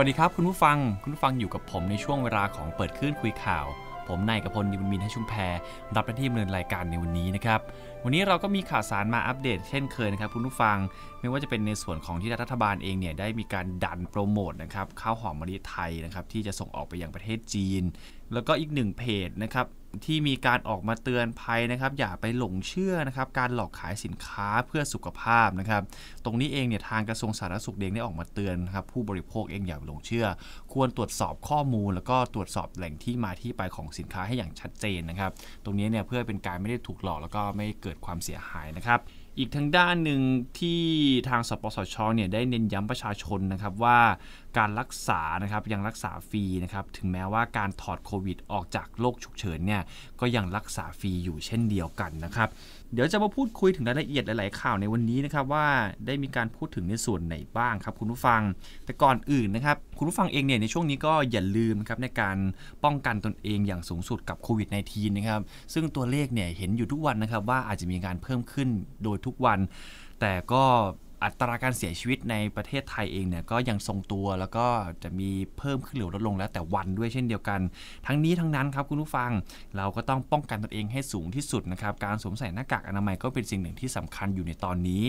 วัสดีครับคุณผู้ฟังคุณผู้ฟังอยู่กับผมในช่วงเวลาของเปิดคลื่นคุยข่าว ผมนายกพลยิญมินให้ชุมแพรรับหน้าที่ดำเนินรายการในวันนี้นะครับ วันนี้เราก็มีข่าวสารมาอัปเดตเช่นเคยนะครับคุณผู้ฟังไม่ว่าจะเป็นในส่วนของที่รัฐบาลเองเนี่ย ได้มีการดันโปรโมทนะครับข้าวหอมมะลิไทยนะครับ ที่จะส่งออกไปยังประเทศจีน แล้วก็อีกหนึ่งเพจนะครับที่มีการออกมาเตือนภัยนะครับอย่าไปหลงเชื่อนะครับการหลอกขายสินค้าเพื่อสุขภาพนะครับ ตรงนี้เองเนี่ยทางกระทรวงสาธารณสุขเองได้ออกมาเตือนครับผู้บริโภคเองอย่าหลงเชื่อ ควรตรวจสอบข้อมูลแล้วก็ตรวจสอบแหล่งที่มาที่ไปของสินค้าให้อย่างชัดเจนนะครับ ตรงนี้เนี่ยเพื่อเป็นการไม่ได้ถูกหลอก แล้วก็ไม่เกิดความเสียหายนะครับอีกทางด้านหนึ่งที่ทางสปสช เนี่ยได้เน้นย้ำประชาชนนะครับว่าการรักษานะครับยังรักษาฟรีนะครับถึงแม้ว่าการถอดโควิดออกจากโรคฉุกเฉินเนี่ยก็ยังรักษาฟรีอยู่เช่นเดียวกันนะครับเดี๋ยวจะมาพูดคุยถึงรายละเอียดหลาย ๆ ข่าวในวันนี้นะครับว่าได้มีการพูดถึงในส่วนไหนบ้างครับคุณผู้ฟังแต่ก่อนอื่นนะครับคุณผู้ฟังเองเนี่ยในช่วงนี้ก็อย่าลืมครับ ในการป้องกันตนเองอย่างสูงสุดกับโควิด -19 นะครับซึ่งตัวเลขเนี่ยเห็นอยู่ทุกวันนะครับว่าอาจจะมีการเพิ่มขึ้นโดยทุกวัน แต่ก็อัตราการเสียชีวิตในประเทศไทยเองเนี่ยก็ยังทรงตัวแล้วก็จะมีเพิ่มขึ้นหรือลดลงแล้วแต่วันด้วยเช่นเดียวกัน ทั้งนี้ทั้งนั้นครับคุณผู้ฟังเราก็ต้องป้องกันตนเองให้สูงที่สุดนะครับการสวมใส่หน้ากากอนามัยก็เป็นสิ่งหนึ่งที่สำคัญอยู่ในตอนนี้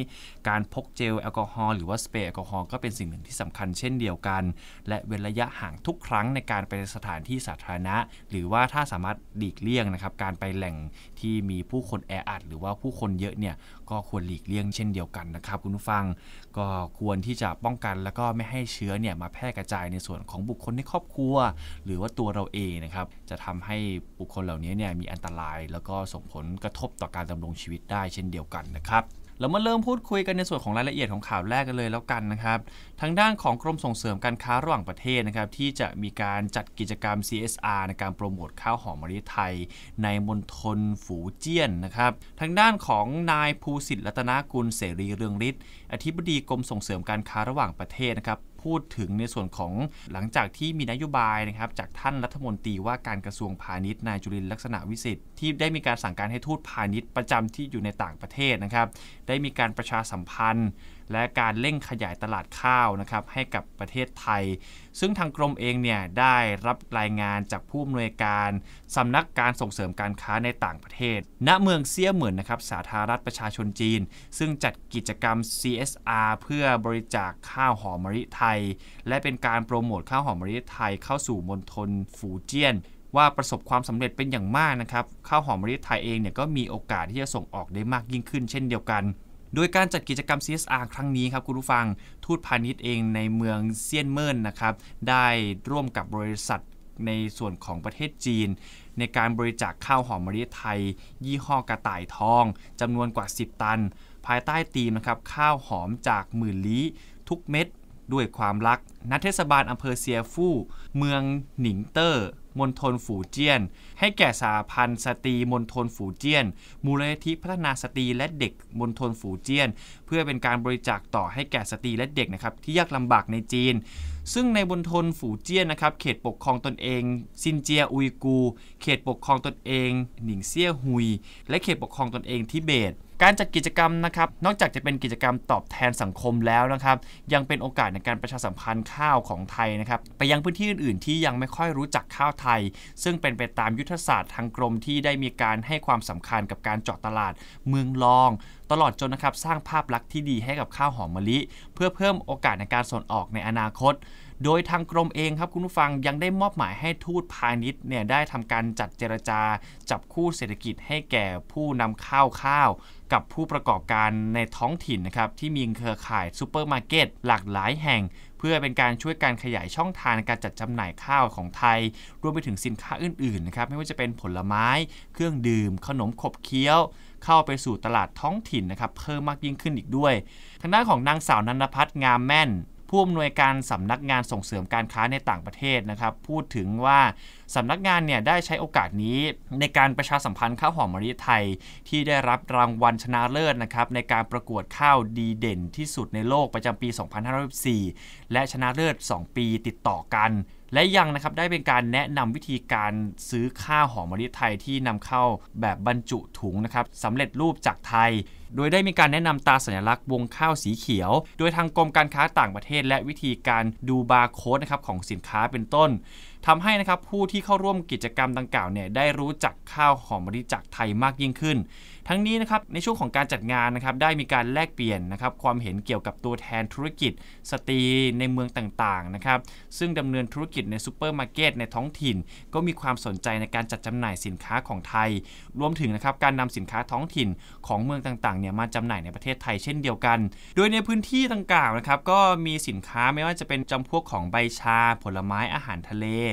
การพกเจลแอลกอฮอล์หรือว่าสเปรย์แอลกอฮอล์ก็เป็นสิ่งหนึ่งที่สำคัญ เช่นเดียวกัน และเว้นระยะห่างทุกครั้งในการไปสถานที่สาธารณะ หรือว่าถ้าสามารถหลีกเลี่ยงนะครับการไปแหล่งที่มีผู้คนแออัดหรือว่าผู้คนเยอะเนี่ยก็ควรหลีกเลี่ยงเช่นเดียวกันนะครับคุณผู้ฟังงก็ควรที่จะป้องกันแล้วก็ไม่ให้เชื้อเนี่ยมาแพร่กระจายในส่วนของบุคคลในครอบครัว หรือว่าตัวเราเองนะครับ จะทำให้บุคคลเหล่านี้เนี่ยมีอันตราย แล้วก็ส่งผลกระทบต่อการดำรงชีวิตได้เช่นเดียวกันนะครับเรามาเริ่มพูดคุยกันในส่วนของรายละเอียดของข่าวแรกกันเลยแล้วกันนะครับ ทางด้านของกรมส่งเสริมการค้าระหว่างประเทศนะครับ ที่จะมีการจัดกิจกรรม CSR ในการโปรโมทข้าวหอมมะลิไทย ในมณฑลฝูเจี้ยนนะครับ ทางด้านของนายภูสิทธิ์รัตนกุลเสรีเรืองฤทธิ์อธิบดีกรมส่งเสริมการค้าระหว่างประเทศนะครับพูดถึงในส่วนของหลังจากที่มีนโยบายนะครับจากท่านรัฐมนตรีว่าการกระทรวงพาณิชย์นายจุรินลักษณะวิสิทธิ์ที่ได้มีการสั่งการให้ทูตพาณิชย์ประจำที่อยู่ในต่างประเทศนะครับได้มีการประชาสัมพันธ์และการเร่งขยายตลาดข้าวนะครับให้กับประเทศไทย ซึ่งทางกรมเองเนี่ยได้รับรายงานจากผู้อำนวยการสำนักการส่งเสริมการค้าในต่างประเทศ ณ เมืองเซี่ยเหมือนนะครับสาธารณรัฐประชาชนจีน ซึ่งจัดกิจกรรม CSR เพื่อบริจาคข้าวหอมมะลิไทย และเป็นการโปรโมทข้าวหอมมะลิไทย เข้าสู่มณฑลฝูเจี้ยน ว่าประสบความสำเร็จเป็นอย่างมากนะครับ ข้าวหอมมะลิไทยเองเนี่ยก็มีโอกาสที่จะส่งออกได้มากยิ่งขึ้น เช่นเดียวกันโดยการจัดกิจกรรม CSR ครั้งนี้ครับ คุณผู้ฟังทูตพาณิชย์เองในเมืองเซียนเมินนะครับ ได้ร่วมกับบริษัทในส่วนของประเทศจีน ในการบริจาคข้าวหอมมะลิไทย ยี่ห้อกระต่ายทองจำนวนกว่า 10 ตัน ภายใต้ธีมนะครับข้าวหอมจากหมื่นลี้ทุกเม็ดด้วยความรักนักเทศบาลอำเภอเซียฟู่เมืองหนิงเตอร์มณฑลฝูเจี้ยน ให้แก่สาพันธ์สตรีมณฑลฝูเจี้ยน มูลนิธิพัฒนาสตรีและเด็กมณฑลฝูเจี้ยน เพื่อเป็นการบริจาคต่อให้แก่สตรีและเด็กนะครับที่ยากลำบากในจีน ซึ่งในบนทนฝูเจี้ยนนะครับเขตปกครองตนเอง ซินเจียอุยกู เขตปกครองตนเองหนิงเซี่ยหุย และเขตปกครองตนเองทิเบตการจัดกิจกรรมนะครับ นอกจากจะเป็นกิจกรรมตอบแทนสังคมแล้วนะครับ ยังเป็นโอกาสในการประชาสัมพันธ์ข้าวของไทยนะครับ ไปยังพื้นที่อื่น ๆ ที่ยังไม่ค่อยรู้จักข้าวไทย ซึ่งเป็นไปตามยุทธศาสตร์ทางกรมที่ได้มีการให้ความสำคัญกับการเจาะตลาดเมืองรอง ตลอดจนนะครับสร้างภาพลักษณ์ที่ดีให้กับข้าวหอมมะลิ เพื่อเพิ่มโอกาสในการส่งออกในอนาคต โดยทางกรมเองครับคุณผู้ฟังยังได้มอบหมายให้ทูตพาณิชย์เนี่ยได้ทำการจัดเจรจา จับคู่เศรษฐกิจให้แก่ผู้นำข้าวข้าวกับผู้ประกอบการในท้องถิ่นนะครับที่มีเครือข่ายซูเปอร์มาร์เก็ตหลากหลายแห่ง เพื่อเป็นการช่วยการขยายช่องทางการจัดจำหน่ายข้าวของไทย รวมไปถึงสินค้าอื่นๆนะครับไม่ว่าจะเป็นผลไม้ เครื่องดื่มขนมขบเคี้ยว เข้าไปสู่ตลาดท้องถิ่นนะครับเพิ่มมากยิ่งขึ้นอีกด้วย ทางด้านของนางสาวนันพัฒน์งามแม่นผู้อำนวยการสำนักงานส่งเสริมการค้าในต่างประเทศนะครับ พูดถึงว่าสำนักงานเนี่ยได้ใช้โอกาสนี้ในการประชาสัมพันธ์ข้าวหอมมะลิไทย ที่ได้รับรางวัลชนะเลิศนะครับในการประกวดข้าวดีเด่นที่สุดในโลกประจำปี 2514และชนะเลิศ 2 ปีติดต่อกันและยังนะครับได้เป็นการแนะนำวิธีการซื้อข้าวหอมมะลิไทยที่นำเข้าแบบบรรจุถุงนะครับสำเร็จรูปจากไทย โดยได้มีการแนะนำตาสัญลักษณ์วงข้าวสีเขียว โดยทางกรมการค้าต่างประเทศและวิธีการดูบาร์โค้ดนะครับของสินค้าเป็นต้นทำให้นะครับผู้ที่เข้าร่วมกิจกรรมดังกล่าวเนี่ยได้รู้จักข้าวหอมมะลิจากไทยมากยิ่งขึ้น ทั้งนี้นะครับในช่วงของการจัดงานนะครับได้มีการแลกเปลี่ยนนะครับความเห็นเกี่ยวกับตัวแทนธุรกิจสตรีในเมืองต่างๆนะครับซึ่งดำเนินธุรกิจในซูเปอร์มาร์เก็ตในท้องถิ่น ก็มีความสนใจในการจัดจำหน่ายสินค้าของไทย รวมถึงนะครับการนำสินค้าท้องถิ่นของเมืองต่างๆเนี่ยมาจำหน่ายในประเทศไทยเช่นเดียวกัน โดยในพื้นที่ต่างๆนะครับก็มีสินค้าไม่ว่าจะเป็นจำพวกของใบชาผลไม้อาหารทะเล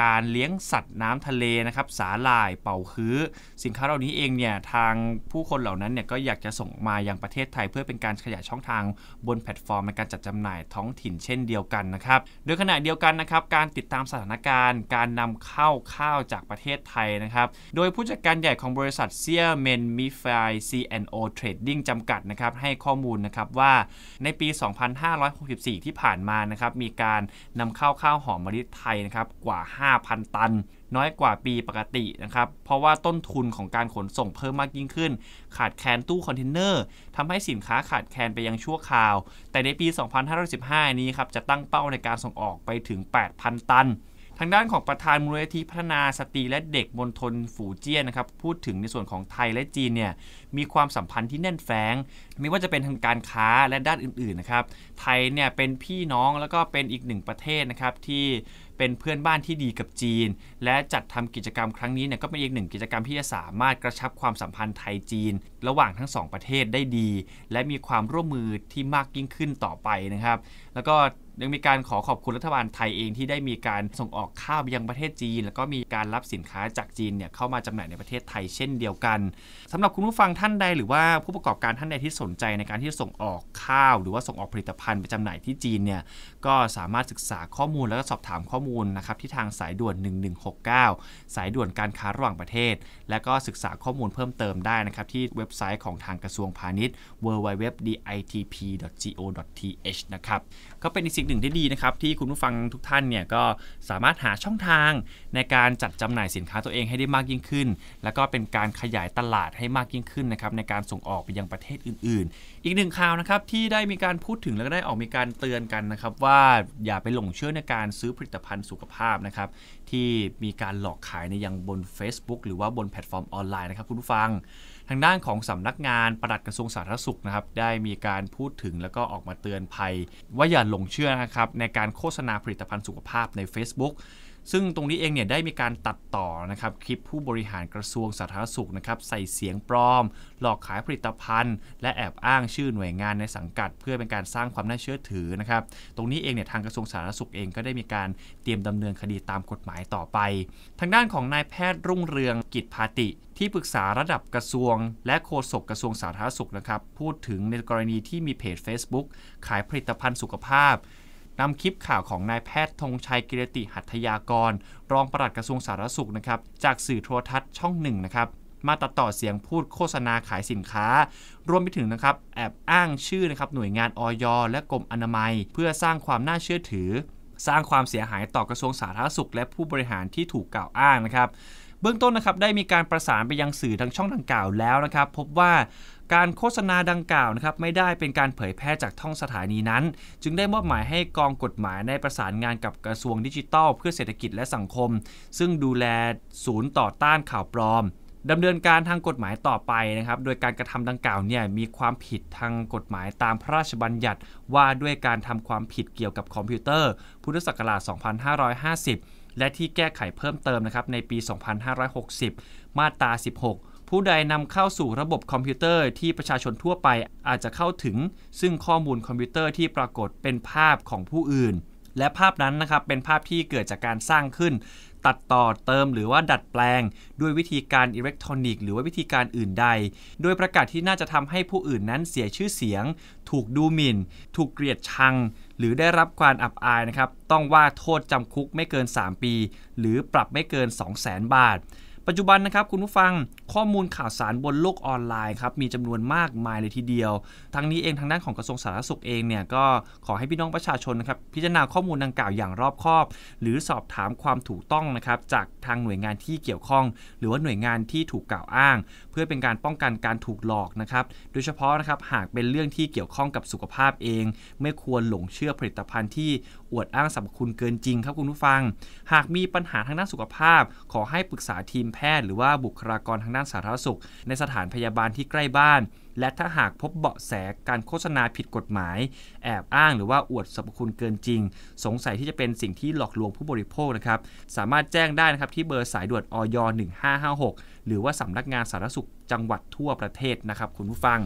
การเลี้ยงสัตว์น้ำทะเลนะครับสาหร่ายเป่าคื้อ สินค้าเหล่านี้เองเนี่ยทางผู้คนเหล่านั้นเนี่ยก็อยากจะส่งมายังประเทศไทย เพื่อเป็นการขยายช่องทางบนแพลตฟอร์มในการจัดจำหน่ายท้องถิ่นเช่นเดียวกันนะครับโดยขณะเดียวกันนะครับการติดตามสถานการณ์ การนำเข้าข้าวจากประเทศไทยนะครับโดยผู้จัดการใหญ่ของบริษัทเซียเมนมิฟายซีแอนโอเทรดดิ้งจำกัดนะครับให้ข้อมูลนะครับว่าในปี2564ที่ผ่านมานะครับมีการนำเข้าข้าวหอมมะลิไทยนะครับกว่า5,000 ตัน น้อยกว่าปีปกตินะครับ เพราะว่าต้นทุนของการขนส่งเพิ่มมากยิ่งขึ้น ขาดแคลนตู้คอนเทนเนอร์ทำให้สินค้าขาดแคลนไปยังชั่วคราว แต่ในปี 2515 นี้ครับ จะตั้งเป้าในการส่งออกไปถึง 8,000 ตัน ทางด้านของประธานมูลนิธิพัฒนาสตรีและเด็กมณฑลฝูเจี้ยนนะครับ พูดถึงในส่วนของไทยและจีนเนี่ยมีความสัมพันธ์ที่แน่นแฟ้งไม่ว่าจะเป็นทางการค้าและด้านอื่นๆนะครับไทยเนี่ยเป็นพี่น้องแล้วก็เป็นอีกหนึ่งประเทศนะครับที่เป็นเพื่อนบ้านที่ดีกับจีน และจัดทำกิจกรรมครั้งนี้เนี่ยก็เป็นอีกหนึ่งกิจกรรมที่จะสามารถกระชับความสัมพันธ์ไทยจีนระหว่างทั้งสอง ประเทศได้ดี และมีความร่วมมือที่มากยิ่งขึ้นต่อไปนะครับ แล้วก็ยังมีการขอขอบคุณรัฐบาลไทยเองที่ได้มีการส่งออกข้าวไปยังประเทศจีน แล้วก็มีการรับสินค้าจากจีนเนี่ยเข้ามาจำหน่ายในประเทศไทยเช่นเดียวกัน สำหรับคุณผู้ฟังท่านใดหรือว่าผู้ประกอบการท่านใดที่สนใจในการที่ส่งออกข้าว หรือว่าส่งออกผลิตภัณฑ์ไปจำหน่ายที่จีนเนี่ยก็สามารถศึกษาข้อมูลแล้วก็สอบถามข้อมูลนะครับที่ทางสายด่วน1169 สายด่วนการค้าระหว่างประเทศ และก็ศึกษาข้อมูลเพิ่มเติมได้นะครับที่เว็บบไซต์ของทางกระทรวงพาณิชย์ www.ditp.go.th นะครับ ก็เป็นอีกสิ่งหนึ่งที่ดีนะครับ ที่คุณผู้ฟังทุกท่านเนี่ยก็สามารถหาช่องทางในการจัดจำหน่ายสินค้าตัวเองให้ได้มากยิ่งขึ้น แล้วก็เป็นการขยายตลาดให้มากยิ่งขึ้นนะครับในการส่งออกไปยังประเทศอื่น ๆ อีกหนึ่งข่าวนะครับที่ได้มีการพูดถึงและได้ออกมีการเตือนกันนะครับว่าอย่าไปหลงเชื่อในการซื้อผลิตภัณฑ์สุขภาพนะครับที่มีการหลอกขายในยังบน Facebook หรือว่าบนแพลตฟอร์มออนไลน์นะครับ คุณผู้ฟังทางด้านของสำนักงานประดัดกระทรวงสาธารณสุขนะครับได้มีการพูดถึงแล้วก็ออกมาเตือนภัย ว่าอย่าหลงเชื่อนะครับในการโฆษณาผลิตภัณฑ์สุขภาพใน Facebook ซึ่งตรงนี้เองเนี่ยได้มีการตัดต่อนะครับคลิปผู้บริหารกระทรวงสาธารณสุขนะครับใส่เสียงปลอม หลอกขายผลิตภัณฑ์ และแอบอ้างชื่อหน่วยงานในสังกัด เพื่อเป็นการสร้างความน่าเชื่อถือนะครับตรงนี้เองเนี่ยทางกระทรวงสาธารณสุขเองก็ได้มีการเตรียมดำเนินคดีตามกฎหมายต่อไป ทางด้านของนายแพทย์รุ่งเรืองกิจพาติ ที่ปรึกษาระดับกระทรวง และโฆษกกระทรวงสาธารณสุขนะครับพูดถึงในกรณีที่มีเพจ Facebook ขายผลิตภัณฑ์สุขภาพนำคลิปข่าวของนายแพทย์ธงชัยกิรติหัตถยากร รองปลัดกระทรวงสาธารณสุขนะครับจากสื่อโทรทัศน์ช่องหนึ่งนะครับมาตัดต่อเสียงพูดโฆษณาขายสินค้า รวมไปถึงนะครับแอบอ้างชื่อนะครับหน่วยงานออยและกรมอนามัย เพื่อสร้างความน่าเชื่อถือ สร้างความเสียหายต่อกระทรวงสาธารณสุขและผู้บริหารที่ถูกกล่าวอ้างนะครับเบื้องต้นนะครับได้มีการประสานไปยังสื่อทางช่องดังกล่าวแล้วนะครับพบว่าการโฆษณาดังกล่าวนะครับไม่ได้เป็นการเผยแพร่จากท่องสถานีนั้น จึงได้มอบหมายให้กองกฎหมายในประสานงานกับกระทรวงดิจิทัล เพื่อเศรษฐกิจและสังคม ซึ่งดูแลศูนย์ต่อต้านข่าวปลอมดำเนินการทางกฎหมายต่อไปนะครับโดยการกระทำดังกล่าวเนี่ยมีความผิดทางกฎหมายตามพระราชบัญญัติว่าด้วยการทำความผิดเกี่ยวกับคอมพิวเตอร์ พุทธศักราช 2550และที่แก้ไขเพิ่มเติมนะครับในปี 2560 มาตรา16 ผู้ใดนำเข้าสู่ระบบคอมพิวเตอร์ที่ประชาชนทั่วไปอาจจะเข้าถึง ซึ่งข้อมูลคอมพิวเตอร์ที่ปรากฏเป็นภาพของผู้อื่น และภาพนั้นนะครับเป็นภาพที่เกิดจากการสร้างขึ้นตัดต่อเติมหรือว่าดัดแปลง ด้วยวิธีการอิเล็กทรอนิกส์หรือว่าวิธีการอื่นใด โดยประกาศที่น่าจะทำให้ผู้อื่นนั้นเสียชื่อเสียง ถูกดูหมิน่น ถูกเกลียดชัง หรือได้รับการอับอายนะครับ ต้องว่าโทษจำคุกไม่เกิน 3 ปี หรือปรับไม่เกิน 2 0 0 0 0 0บาทปัจจุบันนะครับคุณผู้ฟังข้อมูลข่าวสารบนโลกออนไลน์ครับมีจำนวนมากมายเลยทีเดียว ทั้งนี้เองทางด้านของกระทรวงสาธารณสุขเองเนี่ยก็ขอให้พี่น้องประชาชนนะครับพิจารณาข้อมูลดังกล่าวอย่างรอบคอบ หรือสอบถามความถูกต้องนะครับจากทางหน่วยงานที่เกี่ยวข้อง หรือว่าหน่วยงานที่ถูกกล่าวอ้าง เพื่อเป็นการป้องกันการถูกหลอกนะครับโดยเฉพาะนะครับหากเป็นเรื่องที่เกี่ยวข้องกับสุขภาพเอง ไม่ควรหลงเชื่อผลิตภัณฑ์ที่อวดอ้างสรรพคุณเกินจริงครับคุณผู้ฟังหากมีปัญหาทางด้านสุขภาพ ขอให้ปรึกษาทีมทย์หรือว่าบุคลากรทางด้านสาธารณสุขในสถานพยาบาลที่ใกล้บ้าน และถ้าหากพบเบาะแสการโฆษณาผิดกฎหมาย แอบอ้างหรือว่าอวดสรรพคุณเกินจริง สงสัยที่จะเป็นสิ่งที่หลอกลวงผู้บริโภคนะครับ สามารถแจ้งได้นะครับที่เบอร์สายด่วนอย1556 หรือว่าสำนักงานสาธารณสุขจังหวัดทั่วประเทศนะครับ คุณผู้ฟัง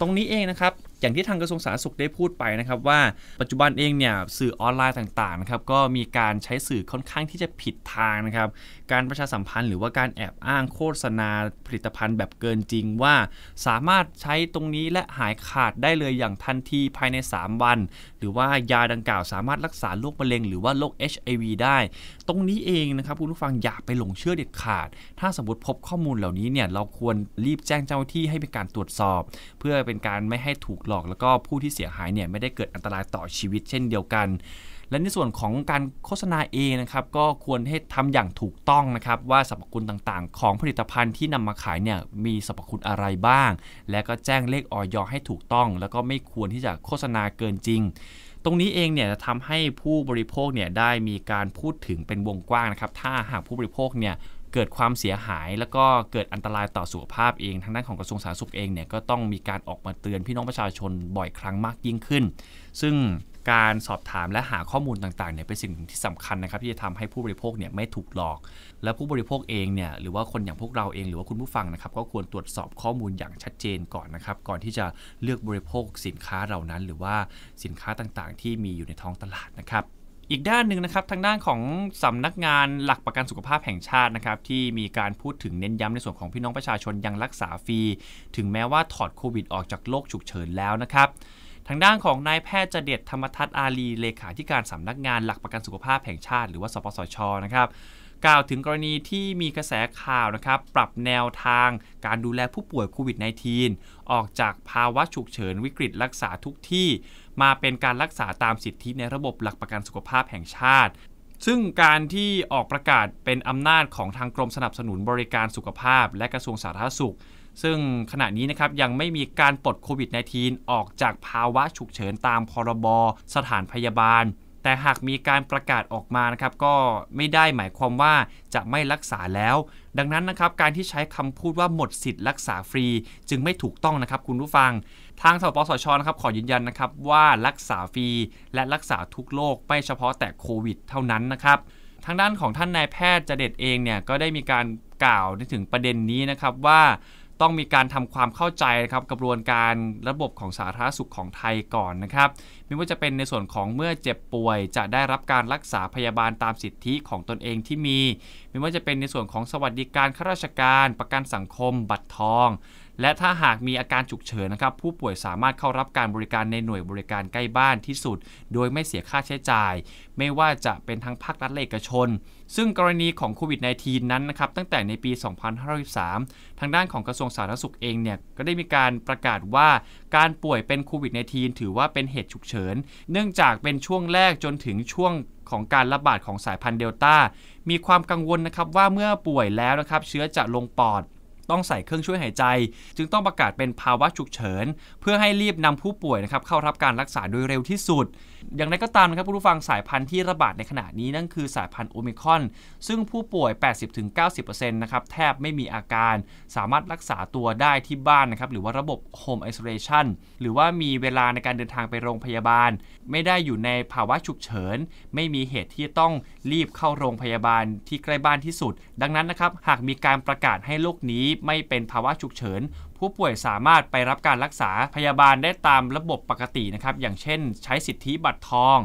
ตรงนี้เองนะครับอย่างที่ทางกระทรวงสาธารณสุขได้พูดไปนะครับ ว่าปัจจุบันเองเนี่ยสื่อออนไลน์ต่างๆนะครับก็มีการใช้สื่อค่อนข้างที่จะผิดทางนะครับการประชาสัมพันธ์หรือว่าการแอบอ้างโฆษณาผลิตภัณฑ์แบบเกินจริงว่าสามารถใช้ตรงนี้และหายขาดได้เลยอย่างทันทีภายใน 3 วัน หรือว่ายาดังกล่าวสามารถรักษาโรคมะเร็งหรือว่าโรค HIV ได้ตรงนี้เองนะครับคุณผู้ฟังอย่าไปหลงเชื่อเด็ดขาด ถ้าสมมติพบข้อมูลเหล่านี้เนี่ยเราควรรีบแจ้งเจ้าที่ให้เป็นการตรวจสอบ เพื่อเป็นการไม่ให้ถูกหลอกแล้วก็ผู้ที่เสียหายเนี่ยไม่ได้เกิดอันตรายต่อชีวิตเช่นเดียวกัน และในส่วนของการโฆษณาเองนะครับก็ควรให้ทำอย่างถูกต้องนะครับ ว่าสรรพคุณต่างๆของผลิตภัณฑ์ที่นำมาขายเนี่ยมีสรรพคุณอะไรบ้าง และก็แจ้งเลขออยให้ถูกต้อง แล้วก็ไม่ควรที่จะโฆษณาเกินจริงตรงนี้เองเนี่ยจะทำให้ผู้บริโภคเนี่ยได้มีการพูดถึงเป็นวงกว้างนะครับ ถ้าหากผู้บริโภคเนี่ยเกิดความเสียหายแล้วก็เกิดอันตรายต่อสุขภาพเองทางด้านของกระทรวงสาธารณสุขเองเนี่ยก็ต้องมีการออกมาเตือนพี่น้องประชาชนบ่อยครั้งมากยิ่งขึ้น ซึ่งการสอบถามและหาข้อมูลต่างๆเนี่ยเป็นสิ่งที่สำคัญนะครับ ที่จะทำให้ผู้บริโภคเนี่ยไม่ถูกหลอก และผู้บริโภคเองเนี่ยหรือว่าคนอย่างพวกเราเองหรือว่าคุณผู้ฟังนะครับ ก็ควรตรวจสอบข้อมูลอย่างชัดเจนก่อนนะครับก่อนที่จะเลือกบริโภคสินค้าเหล่านั้น หรือว่าสินค้าต่างๆ ที่มีอยู่ในท้องตลาดนะครับ อีกด้านหนึ่งนะครับทางด้านของสำนักงานหลักประกันสุขภาพแห่งชาตินะครับที่มีการพูดถึงเน้นย้ำในส่วนของพี่น้องประชาชนยังรักษาฟรีถึงแม้ว่าถอดโควิดออกจากโลกฉุกเฉินแล้วนะครับทางด้านของนายแพทย์เจเดตธรรมทัตอาลีเลขาธิการสำนักงานหลักประกันสุขภาพแห่งชาติ หรือว่าสปสชนะครับกล่าวถึงกรณีที่มีกระแสข่าวนะครับปรับแนวทางการดูแลผู้ป่วยโควิด -19 ออกจากภาวะฉุกเฉินวิกฤตรักษาทุกที่ มาเป็นการรักษาตามสิทธิในระบบหลักประกันสุขภาพแห่งชาติ ซึ่งการที่ออกประกาศเป็นอำนาจของทางกรมสนับสนุนบริการสุขภาพ และกระทรวงสาธารณสุขซึ่งขณะนี้นะครับยังไม่มีการปลดโควิด -19 ออกจากภาวะฉุกเฉินตามพรบสถานพยาบาล แต่หากมีการประกาศออกมานะครับก็ไม่ได้หมายความว่าจะไม่รักษาแล้ว ดังนั้นนะครับการที่ใช้คำพูดว่าหมดสิทธิ์รักษาฟรีจึงไม่ถูกต้องนะครับคุณผู้ฟัง ทางสปสชนะครับขอยืนยันนะครับว่ารักษาฟรีและรักษาทุกโรคไม่เฉพาะแต่โควิดเท่านั้นนะครับทางด้านของท่านนายแพทย์จเดชเองเนี่ยก็ได้มีการกล่าวถึงประเด็นนี้นะครับว่าต้องมีการทำความเข้าใจครับกระบวนการระบบของสาธารณสุขของไทยก่อนนะครับ ไม่ว่าจะเป็นในส่วนของเมื่อเจ็บป่วย จะได้รับการรักษาพยาบาลตามสิทธิของตนเองที่มี ไม่ว่าจะเป็นในส่วนของสวัสดิการข้าราชการ ประกันสังคม บัตรทองและถ้าหากมีอาการฉุกเฉินนะครับผู้ป่วยสามารถเข้ารับการบริการในหน่วยบริการใกล้บ้านที่สุด โดยไม่เสียค่าใช้จ่าย ไม่ว่าจะเป็นทั้งภาครัฐเอกชน ซึ่งกรณีของโควิด -19 นั้นนะครับตั้งแต่ในปี 2513ทางด้านของกระทรวงสาธารณสุขเองเนี่ยก็ได้มีการประกาศว่าการป่วยเป็นโควิด -19 ถือว่าเป็นเหตุฉุกเฉิน เนื่องจากเป็นช่วงแรกจนถึงช่วงของการระบาดของสายพันธุ์เดลต้ามีความกังวลนะครับว่าเมื่อป่วยแล้วนะครับเชื้อจะลงปอดต้องใส่เครื่องช่วยหายใจ จึงต้องประกาศเป็นภาวะฉุกเฉิน เพื่อให้รีบนำผู้ป่วยนะครับเข้ารับการรักษาโดยเร็วที่สุดอย่างไรก็ตามนะครับผู้ฟังสายพันธุ์ที่ระบาดในขณะนี้นั่นคือสายพันธุ์โอมิคอน ซึ่งผู้ป่วย 80-90%นะครับแทบไม่มีอาการ สามารถรักษาตัวได้ที่บ้านนะครับหรือว่าระบบโฮมไอโซเลชันหรือว่ามีเวลาในการเดินทางไปโรงพยาบาล ไม่ได้อยู่ในภาวะฉุกเฉิน ไม่มีเหตุที่ต้องรีบเข้าโรงพยาบาลที่ใกล้บ้านที่สุด ดังนั้นนะครับหากมีการประกาศให้โรคนี้ไม่เป็นภาวะฉุกเฉินผู้ป่วยสามารถไปรับการรักษาพยาบาลได้ตามระบบปกตินะครับอย่างเช่นใช้สิทธิบัตรทอง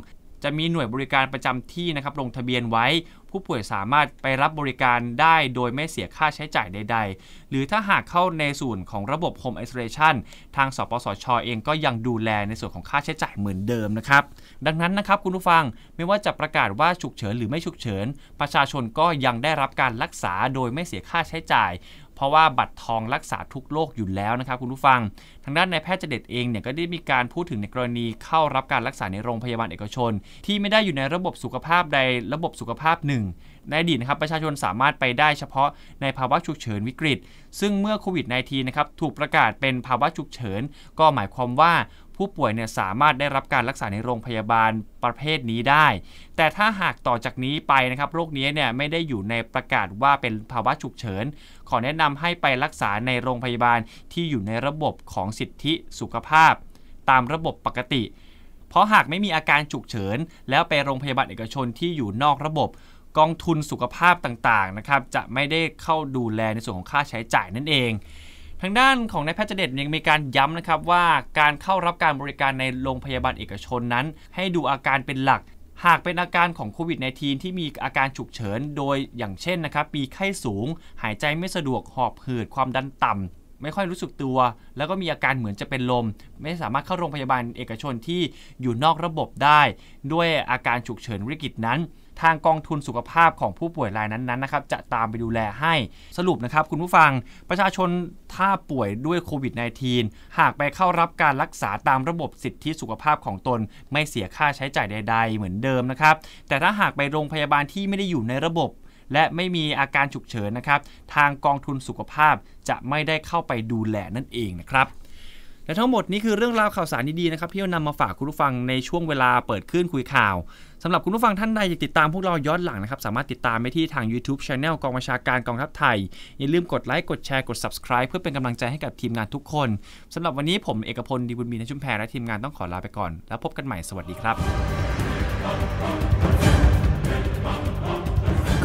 จะมีหน่วยบริการประจำที่นะครับลงทะเบียนไว้ ผู้ป่วยสามารถไปรับบริการได้โดยไม่เสียค่าใช้จ่ายใดๆ หรือถ้าหากเข้าในส่วนของระบบ Home Isolation ทางสปสชอเองก็ยังดูแลในส่วนของค่าใช้จ่ายเหมือนเดิมนะครับดังนั้นนะครับคุณผู้ฟังไม่ว่าจะประกาศว่าฉุกเฉินหรือไม่ฉุกเฉิน ประชาชนก็ยังได้รับการรักษาโดยไม่เสียค่าใช้จ่ายเพราะว่าบัตรทองรักษาทุกโรคอยู่แล้วนะครับคุณผู้ฟัง ทางด้านนายแพทย์เจเดตเองเนี่ยก็ได้มีการพูดถึงในกรณีเข้ารับการรักษาในโรงพยาบาลเอกชน ที่ไม่ได้อยู่ในระบบสุขภาพใดระบบสุขภาพหนึ่งในอดีตนะครับประชาชนสามารถไปได้เฉพาะในภาวะฉุกเฉินวิกฤต ซึ่งเมื่อโควิด -19 นะครับถูกประกาศเป็นภาวะฉุกเฉินก็หมายความว่าผู้ป่วยเนี่ยสามารถได้รับการรักษาในโรงพยาบาลประเภทนี้ได้ แต่ถ้าหากต่อจากนี้ไปนะครับ โรคนี้เนี่ยไม่ได้อยู่ในประกาศว่าเป็นภาวะฉุกเฉิน ขอแนะนำให้ไปรักษาในโรงพยาบาลที่อยู่ในระบบของสิทธิสุขภาพ ตามระบบปกติ เพราะหากไม่มีอาการฉุกเฉินแล้วไปโรงพยาบาลเอกชนที่อยู่นอกระบบ กองทุนสุขภาพต่างๆนะครับจะไม่ได้เข้าดูแลในส่วนของค่าใช้จ่ายนั่นเองทางด้านของนายแพทย์เจเดตยังมีการย้ำนะครับว่าการเข้ารับการบริการในโรงพยาบาลเอกชนนั้น ให้ดูอาการเป็นหลัก หากเป็นอาการของโควิด -19 ที่มีอาการฉุกเฉินโดยอย่างเช่นนะครับมีไข้สูง หายใจไม่สะดวกหอบหืดความดันต่ำ ไม่ค่อยรู้สึกตัว แล้วก็มีอาการเหมือนจะเป็นลม ไม่สามารถเข้าโรงพยาบาลเอกชนที่อยู่นอกระบบได้ ด้วยอาการฉุกเฉินวิกฤตนั้นทางกองทุนสุขภาพของผู้ป่วยรายนั้นๆนะครับจะตามไปดูแลให้สรุปนะครับคุณผู้ฟังประชาชนถ้าป่วยด้วยโควิด -19 หากไปเข้ารับการรักษาตามระบบสิทธิสุขภาพของตนไม่เสียค่าใช้จ่ายใดๆ เหมือนเดิมนะครับ แต่ถ้าหากไปโรงพยาบาลที่ไม่ได้อยู่ในระบบ และไม่มีอาการฉุกเฉินนะครับ ทางกองทุนสุขภาพจะไม่ได้เข้าไปดูแลนั่นเองนะครับและทั้งหมดนี้คือเรื่องราวข่าวสารดีๆนะครับที่นำมาฝากคุณผู้ฟังในช่วงเวลาเปิดขึ้นคุยข่าวสำหรับคุณผู้ฟังท่านใดอยากติดตามพวกเราย้อนหลังนะครับ สามารถติดตามได้ที่ทาง YouTube Channel กองบัญชาการกองทัพไทย อย่าลืมกดไลค์กดแชร์กด Subscribe เพื่อเป็นกำลังใจให้กับทีมงานทุกคนสำหรับวันนี้ผมเอกพลดีบุญมีนชุมแพรและทีมงานต้องขอลาไปก่อน แล้วพบกันใหม่สวัสดีครับ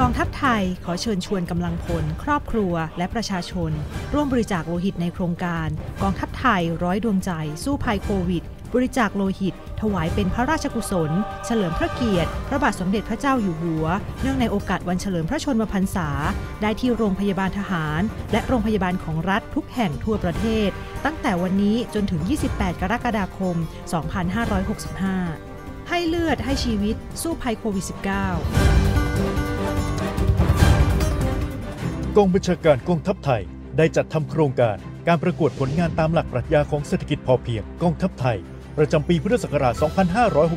กองทัพไทยขอเชิญชวนกำลังพลครอบครัวและประชาชน ร่วมบริจาคโลหิตในโครงการ กองทัพไทย ร้อยดวงใจสู้ภัยโควิดบริจาคโลหิต ถวายเป็นพระราชกุศล เฉลิมพระเกียรติพระบาทสมเด็จพระเจ้าอยู่หัวเนื่องในโอกาสวันเฉลิมพระชนมพรรษา ได้ที่โรงพยาบาลทหาร และโรงพยาบาลของรัฐทุกแห่งทั่วประเทศ ตั้งแต่วันนี้จนถึง 28 กรกฎาคม 2565 ให้เลือดให้ชีวิตสู้ภัยโควิด -19 กองบัญชาการกองทัพไทยได้จัดทำโครงการการประกวดผลงาน ตามหลักปรัชญาของเศรษฐกิจพอเพียงกองทัพไทยประจำปีพุทธศักราช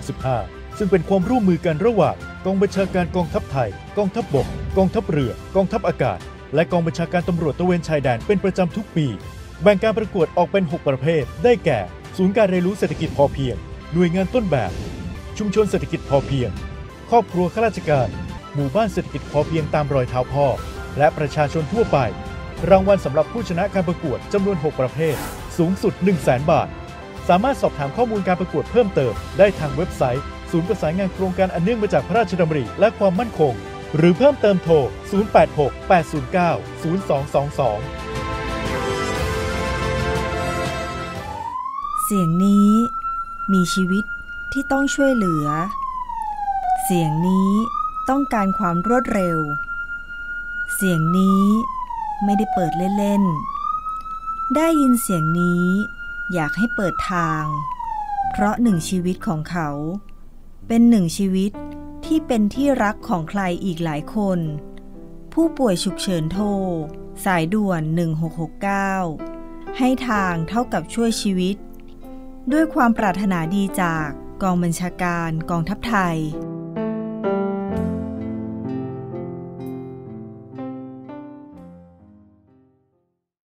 2565 ซึ่งเป็นความร่วมมือกันระหว่าง กองบัญชาการกองทัพไทย กองทัพบก กองทัพเรือ กองทัพอากาศ และกองบัญชาการตำรวจตะเวนชายแดน เป็นประจำทุกปี แบ่งการประกวดออกเป็น 6 ประเภท ได้แก่ ศูนย์การเรียนรู้เศรษฐกิจพอเพียงหน่วยงานต้นแบบ ชุมชนเศรษฐกิจพอเพียง ครอบครัวข้าราชการ หมู่บ้านเศรษฐกิจพอเพียงตามรอยเท้าพ่อ และประชาชนทั่วไป รางวัลสำหรับผู้ชนะการประกวดจำนวน 6 ประเภท สูงสุด 1 0 0 0 0 0บาทสามารถสอบถามข้อมูลการประกวดเพิ่มเติมได้ทางเว็บไซต์ ศูนย์ประสานงานโครงการอันเนื่องมาจากพระราชดำริและความมั่นคง หรือเพิ่มเติมโทร 086 809 0222 เสียงนี้ มีชีวิตที่ต้องช่วยเหลือ เสียงนี้ต้องการความรวดเร็ว เสียงนี้ไม่ได้เปิดเล่นๆ ได้ยินเสียงนี้อยากให้เปิดทาง เพราะหนึ่งชีวิตของเขา เป็นหนึ่งชีวิตที่เป็นที่รักของใครอีกหลายคน ผู้ป่วยฉุกเฉินโทร สายด่วน 1669 ให้ทางเท่ากับช่วยชีวิต ด้วยความปรารถนาดีจากกองบัญชาการกองทัพไทย